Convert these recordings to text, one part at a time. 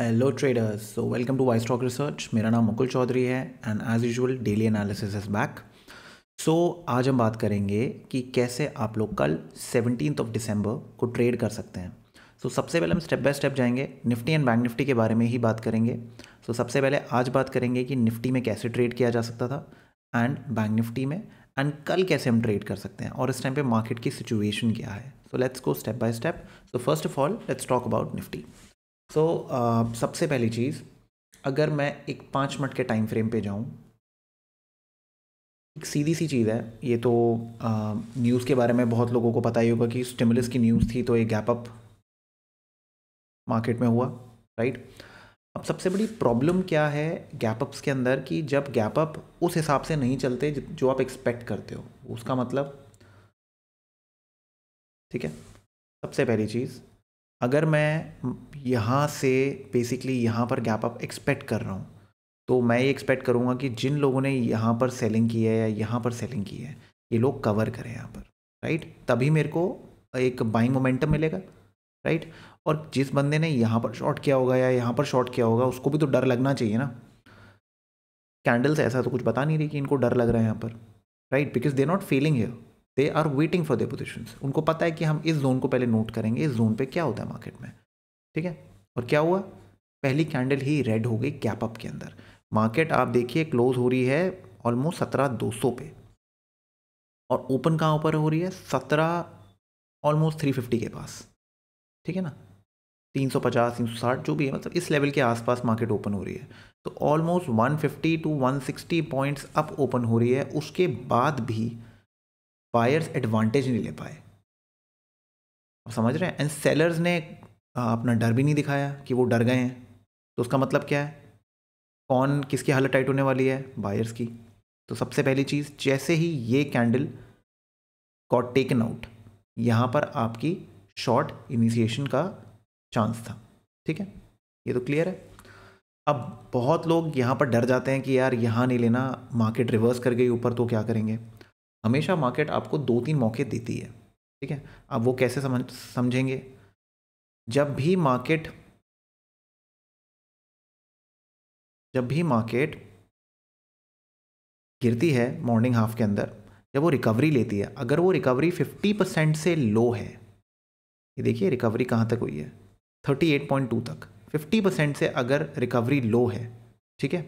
Hello traders so welcome to Y stock research मेरा नाम मुकुल चौधरी है and as usual daily analysis is back so आज हम बात करेंगे कि कैसे आप लोग कल सेवनटीन ऑफ डिसम्बर को ट्रेड कर सकते हैं सो so, सबसे पहले हम स्टेप बाय स्टेप जाएंगे निफ्टी एंड बैंक निफ्टी के बारे में ही बात करेंगे सो so, सबसे पहले आज बात करेंगे कि निफ्टी में कैसे ट्रेड किया जा सकता था एंड बैंक निफ्टी में एंड कल कैसे हम ट्रेड कर सकते हैं और इस टाइम पे मार्केट की सिचुएशन क्या है so let's go step by step so first of all let's talk about Nifty so so, uh, सबसे पहली चीज़ अगर मैं एक पाँच मिनट के टाइम फ्रेम पे जाऊँ एक सीधी सी चीज़ है ये तो न्यूज़ uh, के बारे में बहुत लोगों को पता ही होगा कि स्टिमुलस की न्यूज़ थी तो एक गैप अप मार्केट में हुआ राइट अब सबसे बड़ी प्रॉब्लम क्या है गैप अप्स के अंदर कि जब गैप अप उस हिसाब से नहीं चलते जो आप एक्सपेक्ट करते हो उसका मतलब ठीक है सबसे पहली चीज़ अगर मैं यहाँ से बेसिकली यहाँ पर गैप अप एक्सपेक्ट कर रहा हूँ तो मैं ये एक्सपेक्ट करूँगा कि जिन लोगों ने यहाँ पर सेलिंग की है या यहाँ पर सेलिंग की है ये लोग कवर करें यहाँ पर राइट तभी मेरे को एक बाइंग मोमेंटम मिलेगा राइट और जिस बंदे ने यहाँ पर शॉर्ट किया होगा या यहाँ पर शॉर्ट किया होगा उसको भी तो डर लगना चाहिए ना कैंडल्स ऐसा तो कुछ बता नहीं रही कि इनको डर लग रहा है यहाँ पर right because they not feeling है they are waiting for their position उनको पता है कि हम इस जोन को पहले नोट करेंगे इस जोन पे क्या होता है मार्केट में ठीक है और क्या हुआ पहली कैंडल ही रेड हो गई कैप अप के अंदर मार्केट आप देखिए क्लोज हो रही है ऑलमोस्ट सत्रह दो सौ पे और ओपन कहाँ ऊपर हो रही है सत्रह ऑलमोस्ट थ्री फिफ्टी के पास ठीक है ना तीन सौ पचास तीन सौ साठ जो भी है मतलब इस लेवल के आसपास मार्केट ओपन हो रही है तो almost one fifty to one sixty points up open हो रही है उसके बाद भी बायर्स एडवांटेज नहीं ले पाए आप समझ रहे हैं एंड सेलर्स ने अपना डर भी नहीं दिखाया कि वो डर गए हैं तो उसका मतलब क्या है कौन किसकी हालत टाइट होने वाली है बायर्स की तो सबसे पहली चीज़ जैसे ही ये कैंडल गॉट टेकन आउट यहाँ पर आपकी शॉर्ट इनिशिएशन का चांस था ठीक है ये तो क्लियर है अब बहुत लोग यहाँ पर डर जाते हैं कि यार यहाँ नहीं लेना मार्केट रिवर्स कर गई ऊपर तो क्या करेंगे हमेशा मार्केट आपको दो तीन मौके देती है ठीक है अब वो कैसे समझ समझेंगे जब भी मार्केट जब भी मार्केट गिरती है मॉर्निंग हाफ के अंदर जब वो रिकवरी लेती है अगर वो रिकवरी 50 परसेंट से लो है ये देखिए रिकवरी कहाँ तक हुई है 38.2 तक 50 परसेंट से अगर रिकवरी लो है ठीक है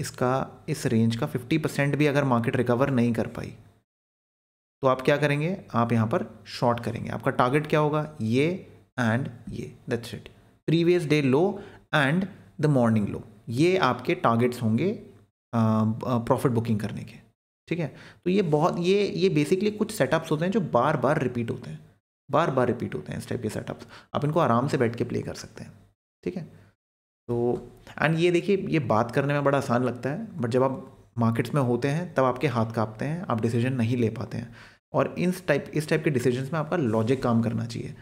इसका इस रेंज का 50 परसेंट भी अगर मार्केट रिकवर नहीं कर पाई तो आप क्या करेंगे आप यहाँ पर शॉर्ट करेंगे आपका टारगेट क्या होगा ये एंड ये that's it previous day low and the morning low ये आपके टारगेट्स होंगे प्रॉफिट बुकिंग करने के ठीक है तो ये बहुत ये ये बेसिकली कुछ सेटअप्स होते हैं जो बार बार रिपीट होते हैं बार बार रिपीट होते हैं इस टाइप के सेटअप्स आप इनको आराम से बैठ के प्ले कर सकते हैं ठीक है तो एंड ये देखिए ये बात करने में बड़ा आसान लगता है बट जब आप मार्केट्स में होते हैं तब आपके हाथ कांपते हैं आप डिसीजन नहीं ले पाते हैं और इन टाइप इस टाइप के डिसीजन में आपका लॉजिक काम करना चाहिए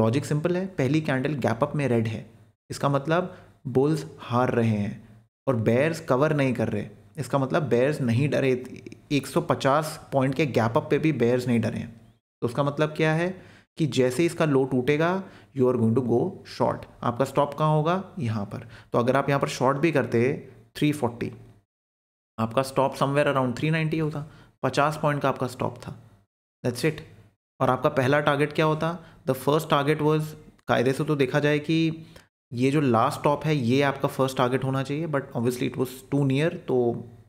लॉजिक सिंपल है पहली कैंडल गैप अप में रेड है इसका मतलब बुल्स हार रहे हैं और बेयर्स कवर नहीं कर रहे इसका मतलब बेयर्स नहीं डरे 150 पॉइंट के गैप अप पे भी बेयर्स नहीं डरे हैं तो उसका मतलब क्या है कि जैसे इसका लो टूटेगा you are going to go short आपका स्टॉप कहाँ होगा यहाँ पर तो अगर आप यहाँ पर शॉर्ट भी करते थ्री फोर्टी आपका stop somewhere around three ninety होता पचास पॉइंट का आपका स्टॉप था दैट्स इट और आपका पहला टारगेट क्या होता द फर्स्ट टारगेट वॉज कायदे से तो देखा जाए कि ये जो लास्ट स्टॉप है ये आपका फर्स्ट टारगेट होना चाहिए but obviously it was too near तो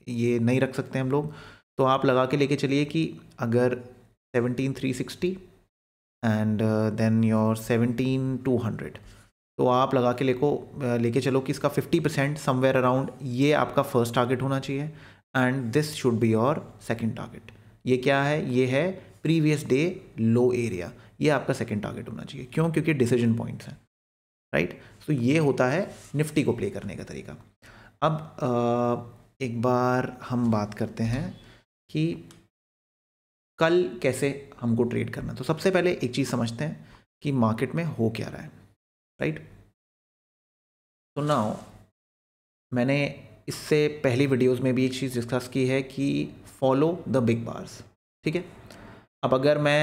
ये नहीं रख सकते हम लोग तो आप लगा के लेके चलिए कि अगर seventeen three sixty and then your seventeen two hundred तो आप लगा के लेको uh, लेके चलो कि इसका फिफ्टी परसेंट समवेयर अराउंड ये आपका फर्स्ट टारगेट होना चाहिए and this should be your second target ये क्या है ये है प्रीवियस डे लो एरिया ये आपका सेकेंड टारगेट होना चाहिए क्यों क्योंकि डिसीजन पॉइंट्स हैं राइट सो ये होता है निफ्टी को प्ले करने का तरीका अब आ, uh, एक बार हम बात करते हैं कि कल कैसे हमको ट्रेड करना है तो सबसे पहले एक चीज़ समझते हैं कि मार्केट में हो क्या रहा है राइट तो नाउ मैंने इससे पहली वीडियोस में भी एक चीज़ डिस्कस की है कि फॉलो द बिग बार्स ठीक है अब अगर मैं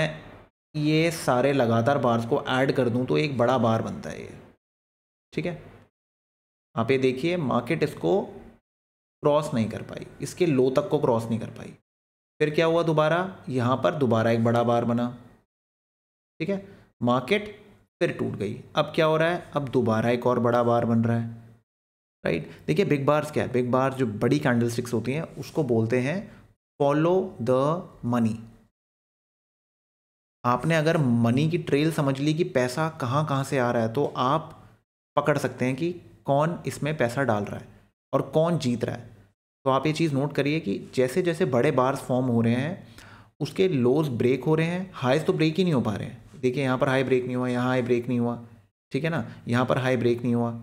ये सारे लगातार बार्स को ऐड कर दूं तो एक बड़ा बार बनता है ये ठीक है आप ये देखिए मार्केट इसको क्रॉस नहीं कर पाई इसके लो तक को क्रॉस नहीं कर पाई फिर क्या हुआ दोबारा यहाँ पर दोबारा एक बड़ा बार बना ठीक है मार्केट फिर टूट गई अब क्या हो रहा है अब दोबारा एक और बड़ा बार बन रहा है राइट देखिए बिग बार्स क्या है बिग बार जो बड़ी कैंडल स्टिक्स होती हैं उसको बोलते हैं फॉलो द मनी आपने अगर मनी की ट्रेल समझ ली कि पैसा कहाँ कहाँ से आ रहा है तो आप पकड़ सकते हैं कि कौन इसमें पैसा डाल रहा है और कौन जीत रहा है तो आप ये चीज़ नोट करिए कि जैसे जैसे बड़े बार्स फॉर्म हो रहे हैं उसके लोज ब्रेक हो रहे हैं हाइज तो ब्रेक ही नहीं हो पा रहे हैं देखिए यहाँ पर हाई ब्रेक नहीं हुआ यहाँ हाई ब्रेक नहीं हुआ ठीक है ना यहाँ पर हाई ब्रेक नहीं हुआ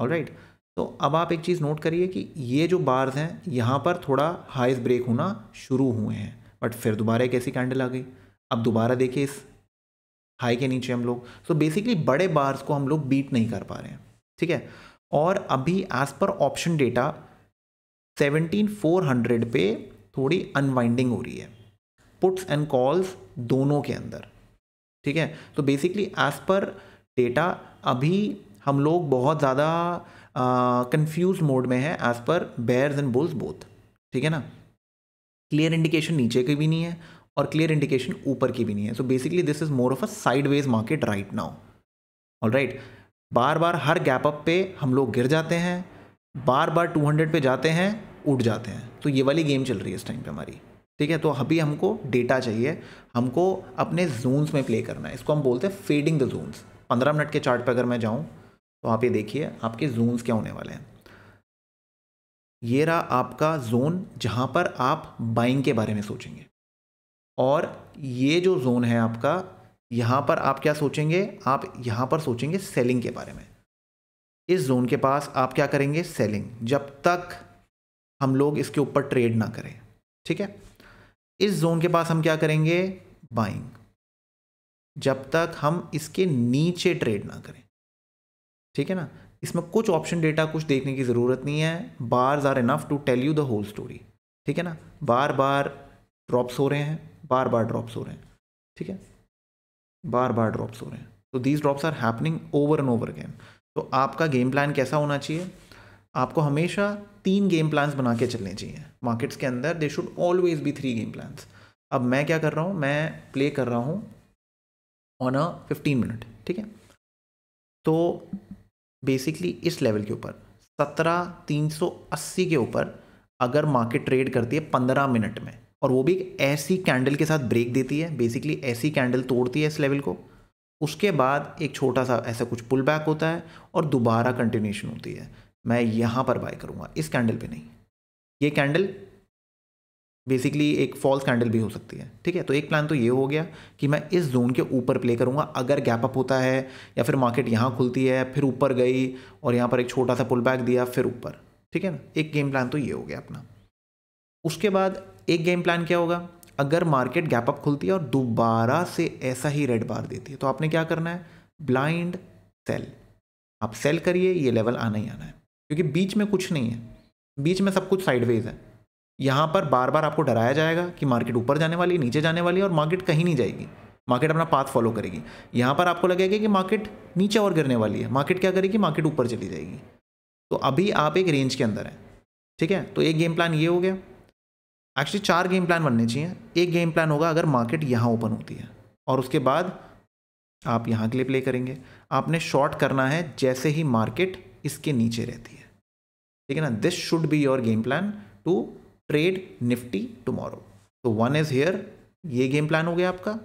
ऑल राइट तो अब आप एक चीज़ नोट करिए कि ये जो बार्स हैं यहाँ पर थोड़ा हाइज ब्रेक होना शुरू हुए हैं बट फिर दोबारा एक ऐसी कैंडल आ गई अब दोबारा देखिए इस हाई के नीचे हम लोग सो बेसिकली बड़े बार्स को हम लोग बीट नहीं कर पा रहे हैं ठीक है और अभी as per option data seventeen four hundred पे थोड़ी अनवाइंडिंग हो रही है पुट्स एंड कॉल्स दोनों के अंदर ठीक है तो बेसिकली एज पर डेटा अभी हम लोग बहुत ज़्यादा कंफ्यूज मोड में है as per bears and bulls both ठीक है ना क्लियर इंडिकेशन नीचे की भी नहीं है और क्लियर इंडिकेशन ऊपर की भी नहीं है so basically this is more of a sideways market right now all right बार बार हर गैप अप पे हम लोग गिर जाते हैं बार बार 200 पे जाते हैं उठ जाते हैं तो ये वाली गेम चल रही है इस टाइम पे हमारी ठीक है तो अभी हमको डेटा चाहिए हमको अपने जोन्स में प्ले करना है इसको हम बोलते हैं फेडिंग द जोन्स पंद्रह मिनट के चार्ट पर अगर मैं जाऊँ तो आप ये देखिए आपके जोन्स क्या होने वाले हैं ये रहा आपका जोन जहाँ पर आप बाइंग के बारे में सोचेंगे और ये जो जोन है आपका यहाँ पर आप क्या सोचेंगे आप यहाँ पर सोचेंगे सेलिंग के बारे में इस जोन के पास आप क्या करेंगे सेलिंग जब तक हम लोग इसके ऊपर ट्रेड ना करें ठीक है इस जोन के पास हम क्या करेंगे बाइंग जब तक हम इसके नीचे ट्रेड ना करें ठीक है ना इसमें कुछ ऑप्शन डेटा कुछ देखने की ज़रूरत नहीं है bars are enough to tell you the whole story ठीक है ना बार बार ड्रॉप्स हो रहे हैं बार बार ड्रॉप्स हो रहे हैं ठीक है बार बार ड्रॉप्स हो रहे हैं तो these drops are happening over and over again तो आपका गेम प्लान कैसा होना चाहिए आपको हमेशा तीन गेम प्लान्स बना के चलने चाहिए मार्केट्स के अंदर they should always be three game plans अब मैं क्या कर रहा हूँ मैं प्ले कर रहा हूँ ऑन अ फिफ्टीन मिनट ठीक है तो बेसिकली इस लेवल के ऊपर सत्रह तीन सौ अस्सी के ऊपर अगर मार्केट ट्रेड करती है पंद्रह मिनट में और वो भी एक ऐसी कैंडल के साथ ब्रेक देती है बेसिकली ऐसी कैंडल तोड़ती है इस लेवल को उसके बाद एक छोटा सा ऐसा कुछ पुल बैक होता है और दोबारा कंटिन्यूशन होती है मैं यहाँ पर बाय करूँगा इस कैंडल पे नहीं ये कैंडल बेसिकली एक फॉल्स कैंडल भी हो सकती है ठीक है तो एक प्लान तो ये हो गया कि मैं इस जोन के ऊपर प्ले करूँगा अगर गैप अप होता है या फिर मार्केट यहाँ खुलती है फिर ऊपर गई और यहाँ पर एक छोटा सा पुल बैक दिया फिर ऊपर ठीक है ना एक गेम प्लान तो ये हो गया अपना उसके बाद एक गेम प्लान क्या होगा अगर मार्केट गैप अप खुलती है और दोबारा से ऐसा ही रेड बार देती है तो आपने क्या करना है ब्लाइंड सेल आप सेल करिए ये लेवल आना ही आना है क्योंकि बीच में कुछ नहीं है बीच में सब कुछ साइडवेज है यहाँ पर बार बार आपको डराया जाएगा कि मार्केट ऊपर जाने वाली है नीचे जाने वाली है और मार्केट कहीं नहीं जाएगी मार्केट अपना पाथ फॉलो करेगी यहाँ पर आपको लगेगा कि मार्केट नीचे और गिरने वाली है मार्केट क्या करेगी मार्केट ऊपर चली जाएगी तो अभी आप एक रेंज के अंदर हैं ठीक है तो एक गेम प्लान ये हो गया एक्चुअली चार गेम प्लान बनने चाहिए एक गेम प्लान होगा अगर मार्केट यहाँ ओपन होती है और उसके बाद आप यहाँ के लिए प्ले करेंगे आपने शॉर्ट करना है जैसे ही मार्केट इसके नीचे रहती है ठीक है ना this should be your game plan to trade Nifty tomorrow तो वन इज हेयर ये गेम प्लान हो गया आपका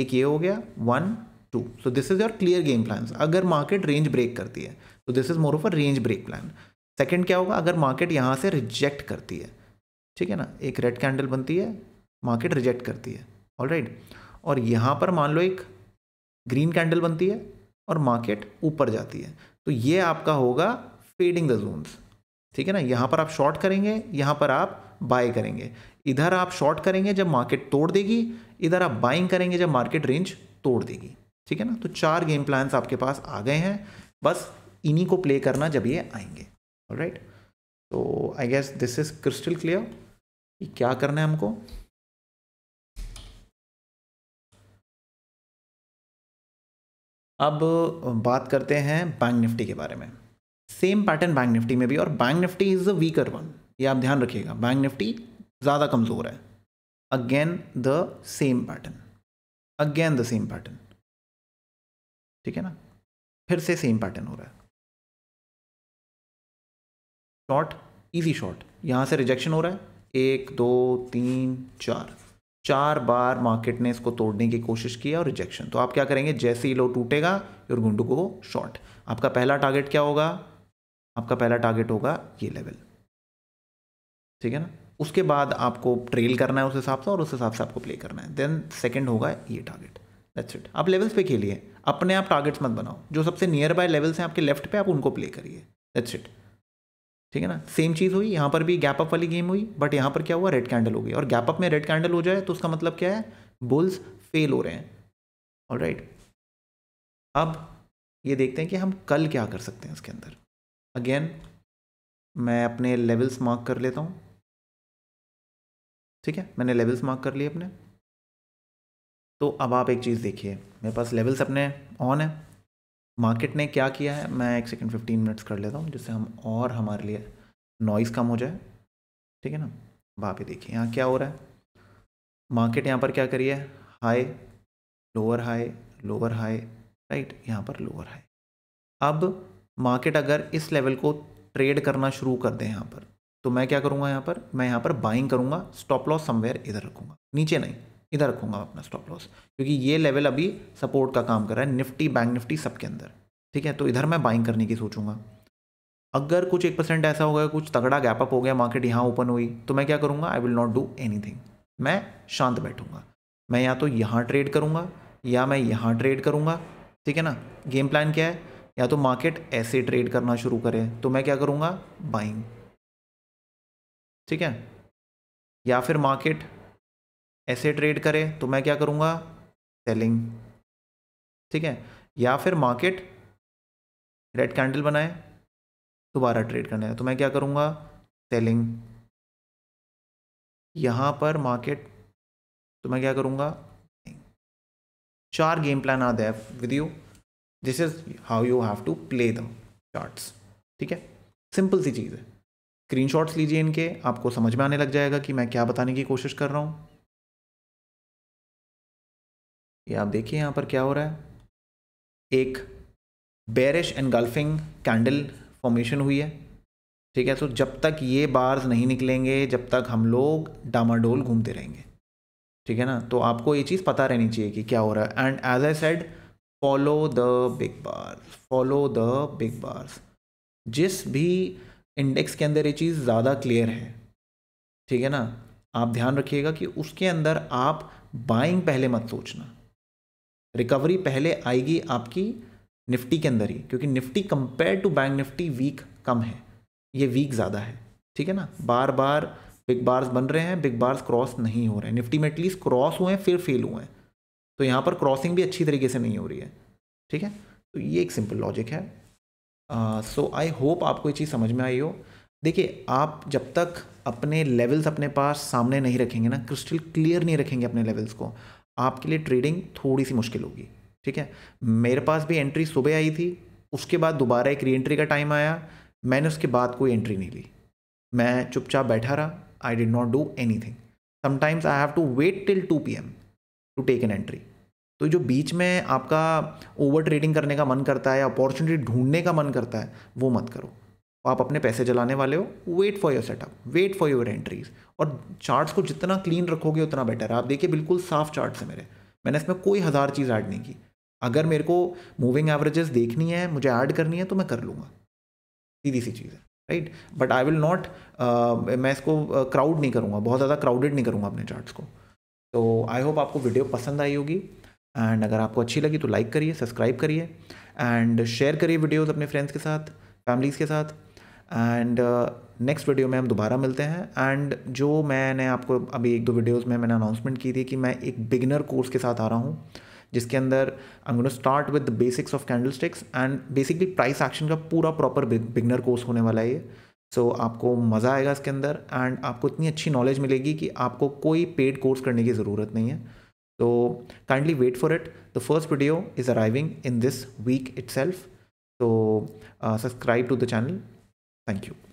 एक ये हो गया one two so this is your clear game plan अगर मार्केट रेंज ब्रेक करती है तो this is more of a range break plan second क्या होगा अगर मार्केट यहाँ से रिजेक्ट करती है ठीक है ना एक रेड कैंडल बनती है मार्केट रिजेक्ट करती है ऑल right? और यहाँ पर मान लो एक ग्रीन कैंडल बनती है और मार्केट ऊपर जाती है तो ये आपका होगा फेडिंग द जोन्स ठीक है ना यहाँ पर आप शॉर्ट करेंगे यहाँ पर आप बाय करेंगे इधर आप शॉर्ट करेंगे जब मार्केट तोड़ देगी इधर आप बाइंग करेंगे जब मार्केट रेंज तोड़ देगी ठीक है ना तो चार गेम प्लान्स आपके पास आ गए हैं बस इन्हीं को प्ले करना जब ये आएंगे राइट तो I guess this is crystal clear क्या करना है हमको अब बात करते हैं बैंक निफ्टी के बारे में सेम पैटर्न बैंक निफ्टी में भी और bank Nifty is a weaker one ये आप ध्यान रखिएगा बैंक निफ्टी ज़्यादा कमज़ोर है again the same pattern again the same pattern ठीक है ना फिर से सेम पैटर्न हो रहा है शॉर्ट इजी शॉर्ट यहाँ से रिजेक्शन हो रहा है एक दो तीन चार चार बार मार्केट ने इसको तोड़ने की कोशिश की और रिजेक्शन तो आप क्या करेंगे जैसे ही लो टूटेगा योर गुंडू को शॉर्ट आपका पहला टारगेट क्या होगा आपका पहला टारगेट होगा ये लेवल ठीक है ना उसके बाद आपको ट्रेल करना है उस हिसाब से और उस हिसाब से आपको प्ले करना है देन सेकेंड होगा ये टारगेट दैट्स इट आप लेवल्स पे खेलिए अपने आप टारगेट्स मत बनाओ जो सबसे नियर बाय लेवल्स हैं आपके लेफ्ट पे आप उनको प्ले करिए दैट्स इट ठीक है ना सेम चीज़ हुई यहाँ पर भी गैप अप वाली गेम हुई बट यहाँ पर क्या हुआ रेड कैंडल हो गई और गैप अप में रेड कैंडल हो जाए तो उसका मतलब क्या है बुल्स फेल हो रहे हैं और राइट अब ये देखते हैं कि हम कल क्या कर सकते हैं इसके अंदर अगेन मैं अपने लेवल्स मार्क कर लेता हूँ ठीक है मैंने लेवल्स मार्क कर लिए अपने तो अब आप एक चीज़ देखिए मेरे पास लेवल्स अपने ऑन है मार्केट ने क्या किया है मैं एक सेकेंड फिफ्टीन मिनट्स कर लेता हूँ जिससे हम और हमारे लिए नॉइज़ कम हो जाए ठीक है ना वहाँ पे देखिए यहाँ क्या हो रहा है मार्केट यहाँ पर क्या करिए high lower high lower high right यहाँ पर लोअर हाई अब मार्केट अगर इस लेवल को ट्रेड करना शुरू कर दे यहाँ पर तो मैं क्या करूँगा यहाँ पर मैं यहाँ पर बाइंग करूँगा स्टॉप लॉस समवेयर इधर रखूँगा नीचे नहीं इधर रखूंगा अपना स्टॉप लॉस क्योंकि ये लेवल अभी सपोर्ट का काम कर रहा है निफ्टी बैंक निफ्टी सबके अंदर ठीक है तो इधर मैं बाइंग करने की सोचूंगा अगर कुछ एक परसेंट ऐसा हो गया कुछ तगड़ा गैप अप हो गया मार्केट यहाँ ओपन हुई तो मैं क्या करूँगा I will not do anything मैं शांत बैठूंगा मैं या तो यहाँ ट्रेड करूँगा या मैं यहाँ ट्रेड करूँगा ठीक है ना गेम प्लान क्या है या तो मार्केट ऐसे ट्रेड करना शुरू करे तो मैं क्या करूँगा बाइंग ठीक है या फिर मार्केट ऐसे ट्रेड करे तो मैं क्या करूँगा सेलिंग ठीक है या फिर मार्केट रेड कैंडल बनाए दोबारा ट्रेड करना है तो मैं क्या करूँगा सेलिंग यहाँ पर मार्केट तो मैं क्या करूँगा चार गेम प्लान आ देव with you this is how you have to play the charts ठीक है सिंपल सी चीज़ है स्क्रीनशॉट्स लीजिए इनके आपको समझ में आने लग जाएगा कि मैं क्या बताने की कोशिश कर रहा हूँ ये आप देखिए यहाँ पर क्या हो रहा है एक बेरिश एनगल्फिंग कैंडल फॉर्मेशन हुई है ठीक है तो जब तक ये बार्स नहीं निकलेंगे जब तक हम लोग डामाडोल घूमते रहेंगे ठीक है ना तो आपको ये चीज़ पता रहनी चाहिए कि क्या हो रहा है and as I said follow the big bars follow the big bars जिस भी इंडेक्स के अंदर ये चीज़ ज़्यादा क्लियर है ठीक है ना आप ध्यान रखिएगा कि उसके अंदर आप बाइंग पहले मत सोचना रिकवरी पहले आएगी आपकी निफ्टी के अंदर ही क्योंकि Nifty compare to bank Nifty week कम है ये वीक ज़्यादा है ठीक है ना बार बार बिग बार्स बन रहे हैं बिग बार्स क्रॉस नहीं हो रहे हैं निफ्टी में एटलीस्ट क्रॉस हुए हैं फिर फेल हुए हैं तो यहाँ पर क्रॉसिंग भी अच्छी तरीके से नहीं हो रही है ठीक है तो ये एक सिंपल लॉजिक है सो आई होप आपको ये चीज़ समझ में आई हो देखिए आप जब तक अपने लेवल्स अपने पास सामने नहीं रखेंगे ना क्रिस्टल क्लियर नहीं रखेंगे अपने लेवल्स को आपके लिए ट्रेडिंग थोड़ी सी मुश्किल होगी ठीक है मेरे पास भी एंट्री सुबह आई थी उसके बाद दोबारा एक री एंट्री का टाइम आया मैंने उसके बाद कोई एंट्री नहीं ली मैं चुपचाप बैठा रहा I did not do anything sometimes I have to wait till two P M to take an entry तो जो बीच में आपका ओवर ट्रेडिंग करने का मन करता है या अपॉर्चुनिटी ढूंढने का मन करता है वो मत करो तो आप अपने पैसे जलाने वाले हो wait for your setup wait for your entries और चार्ट्स को जितना क्लीन रखोगे उतना बेटर है आप देखिए बिल्कुल साफ चार्ट्स है मेरे मैंने इसमें कोई हज़ार चीज़ ऐड नहीं की अगर मेरे को मूविंग एवरेजेस देखनी है मुझे ऐड करनी है तो मैं कर लूँगा सीधी सी चीज़ है right but I will not मैं इसको क्राउड uh, नहीं करूँगा बहुत ज़्यादा क्राउडेड नहीं करूँगा अपने चार्ट्स को तो आई होप आपको वीडियो पसंद आई होगी एंड अगर आपको अच्छी लगी तो लाइक करिए सब्सक्राइब करिए एंड शेयर करिए वीडियोज़ अपने फ्रेंड्स के साथ फैमिलीज़ के साथ एंड नेक्स्ट वीडियो में हम दोबारा मिलते हैं एंड जो मैंने आपको अभी एक दो वीडियोस में मैंने अनाउंसमेंट की थी कि मैं एक बिगिनर कोर्स के साथ आ रहा हूँ जिसके अंदर I am start with the basics of candlesticks and basically price action का पूरा प्रॉपर बिगनर कोर्स होने वाला है ये सो so, आपको मज़ा आएगा इसके अंदर एंड आपको इतनी अच्छी नॉलेज मिलेगी कि आपको कोई पेड कोर्स करने की ज़रूरत नहीं है तो kindly wait for it the first video is arriving in this week itself तो subscribe to the channel Thank you.